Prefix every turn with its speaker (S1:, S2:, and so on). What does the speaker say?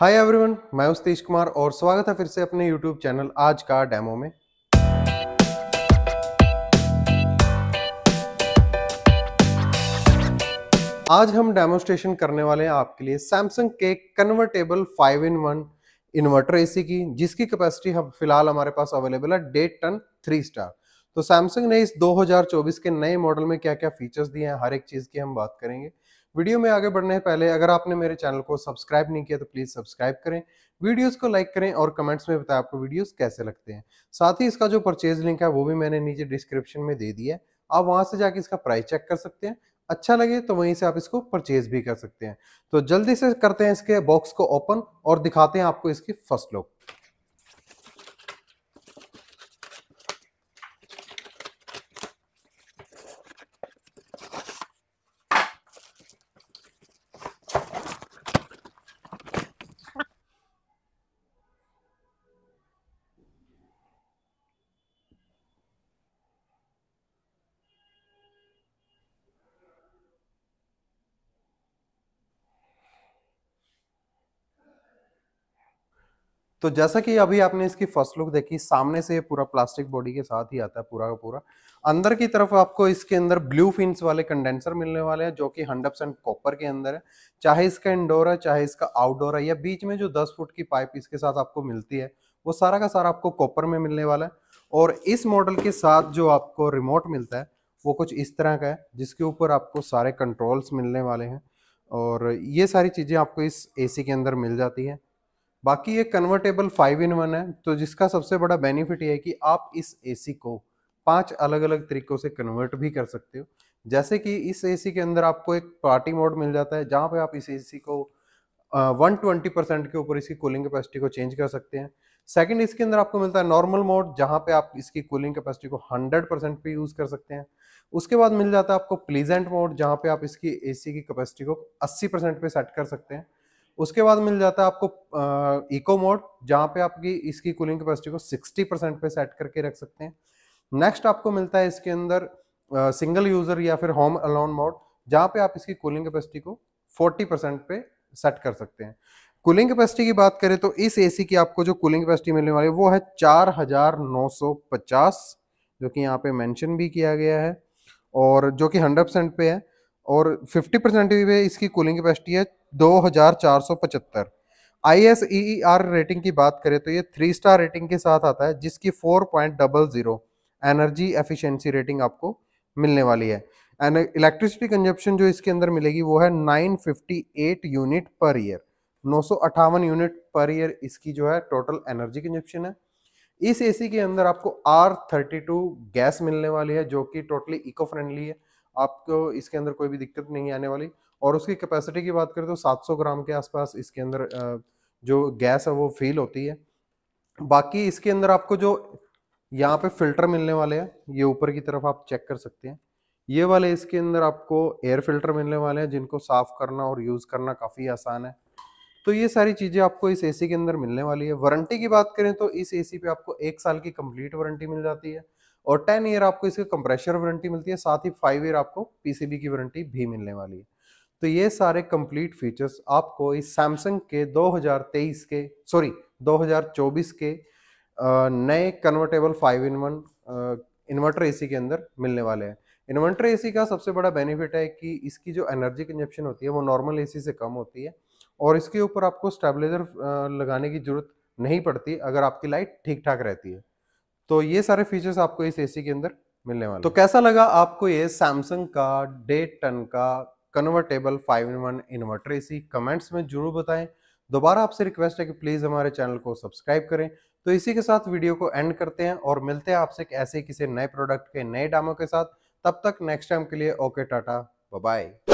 S1: hi everyone मैं उस्तीश कुमार और स्वागत है फिर से अपने यूट्यूब चैनल आज का डेमो में आज हम डेमोस्ट्रेशन करने वाले हैं आपके लिए सैमसंग के convertible five in one inverter AC की जिसकी कैपेसिटी हम फिलहाल हमारे पास अवेलेबल है डेट टन थ्री स्टार तो सैमसंग ने इस 2024 के नए मॉडल में क्या क्या फीचर्स दिए हैं हर एक चीज़ की हम बात करेंगे वीडियो में आगे बढ़ने से पहले अगर आपने मेरे चैनल को सब्सक्राइब नहीं किया तो प्लीज़ सब्सक्राइब करें वीडियोस को लाइक करें और कमेंट्स में बताएं आपको वीडियोस कैसे लगते हैं साथ ही इसका जो परचेज लिंक है वो भी मैंने नीचे डिस्क्रिप्शन में दे दिया है आप वहाँ से जाके इसका प्राइस चेक कर सकते हैं अच्छा लगे तो वहीं से आप इसको परचेज भी कर सकते हैं तो जल्दी से करते हैं इसके बॉक्स को ओपन और दिखाते हैं आपको इसकी फर्स्ट लुक तो जैसा कि अभी आपने इसकी फर्स्ट लुक देखी सामने से ये पूरा प्लास्टिक बॉडी के साथ ही आता है पूरा का पूरा अंदर की तरफ आपको इसके अंदर ब्लू फिन्स वाले कंडेंसर मिलने वाले हैं जो कि हंड्रेड परसेंट कॉपर के अंदर है चाहे इसका इंडोर है चाहे इसका आउटडोर है या बीच में जो दस फुट की पाइप इसके साथ आपको मिलती है वो सारा का सारा आपको कॉपर में मिलने वाला है और इस मॉडल के साथ जो आपको रिमोट मिलता है वो कुछ इस तरह का है जिसके ऊपर आपको सारे कंट्रोल्स मिलने वाले हैं और ये सारी चीज़ें आपको इस ए के अंदर मिल जाती है बाकी ये कन्वर्टेबल फाइव इन वन है तो जिसका सबसे बड़ा बेनिफिट ये है कि आप इस एसी को पांच अलग अलग तरीकों से कन्वर्ट भी कर सकते हो जैसे कि इस एसी के अंदर आपको एक पार्टी मोड मिल जाता है जहाँ पे आप इस एसी को वन ट्वेंटी परसेंट के ऊपर इसकी कूलिंग कैपेसिटी को चेंज कर सकते हैं सेकंड इसके अंदर आपको मिलता है नॉर्मल मोड जहाँ पे आप इसकी कूलिंग कैपेसिटी को हंड्रेड परसेंट पे यूज़ कर सकते हैं उसके बाद मिल जाता है आपको प्लीजेंट मोड जहाँ पे आप इसकी एसी की कैपेसिटी को अस्सी परसेंट पे सेट कर सकते हैं उसके बाद मिल जाता है आपको इको मोड जहाँ पे आपकी इसकी कूलिंग कैपेसिटी को 60 परसेंट पे सेट करके रख सकते हैं नेक्स्ट आपको मिलता है इसके अंदर सिंगल यूजर या फिर होम अलोन मोड जहाँ पे आप इसकी कूलिंग कैपेसिटी को 40 परसेंट पे सेट कर सकते हैं कूलिंग कैपेसिटी की बात करें तो इस ए की आपको जो कूलिंग कैपेसिटी मिलने वाली है वो है चार जो कि यहाँ पे मैंशन भी किया गया है और जो कि हंड्रेड परसेंट पे है और 50 परसेंट भी इसकी कूलिंग कैपेसिटी है दो हजार चार सौ पचहत्तर I S E E R rating की बात करें तो ये थ्री स्टार रेटिंग के साथ आता है जिसकी four point double zero energy efficiency rating आपको मिलने वाली है एंड इलेक्ट्रिसिटी कंजप्शन जो इसके अंदर मिलेगी वो है nine fifty eight unit per year नौ सौ अट्ठावन यूनिट पर ईयर इसकी जो है टोटल एनर्जी कंजप्शन है इस एसी के अंदर आपको आर थर्टी टू गैस मिलने वाली है जो कि टोटली इको फ्रेंडली है आपको इसके अंदर कोई भी दिक्कत नहीं आने वाली और उसकी कैपेसिटी की बात करें तो 700 ग्राम के आसपास इसके अंदर जो गैस है वो फील होती है बाकी इसके अंदर आपको जो यहाँ पे फिल्टर मिलने वाले हैं ये ऊपर की तरफ आप चेक कर सकते हैं ये वाले इसके अंदर आपको एयर फिल्टर मिलने वाले हैं जिनको साफ़ करना और यूज़ करना काफ़ी आसान है तो ये सारी चीज़ें आपको इस एसी के अंदर मिलने वाली है वारंटी की बात करें तो इस एसी पे आपको एक साल की कंप्लीट वारंटी मिल जाती है और टेन ईयर आपको इसके कंप्रेशर वारंटी मिलती है साथ ही फाइव ईयर आपको पीसीबी की वारंटी भी मिलने वाली है तो ये सारे कंप्लीट फीचर्स आपको इस सैमसंग के 2023 के सॉरी 2024 के नए convertible five in one inverter AC के अंदर मिलने वाले हैं इन्वर्टर एसी का सबसे बड़ा बेनिफिट है कि इसकी जो एनर्जी कंजप्शन होती है वो नॉर्मल एसी से कम होती है और इसके ऊपर आपको स्टेबलाइजर लगाने की जरूरत नहीं पड़ती अगर आपकी लाइट ठीक ठाक रहती है तो ये सारे फीचर्स आपको इस एसी के अंदर मिलने वाले तो कैसा लगा आपको ये सैमसंग का डेढ़ टन का convertible five in one inverter AC comments में जरूर बताएं दोबारा आपसे रिक्वेस्ट है कि प्लीज़ हमारे चैनल को सब्सक्राइब करें तो इसी के साथ वीडियो को एंड करते हैं और मिलते हैं आपसे ऐसे किसी नए प्रोडक्ट के नए डामों के साथ तब तक नेक्स्ट टाइम के लिए ओके टाटा बाय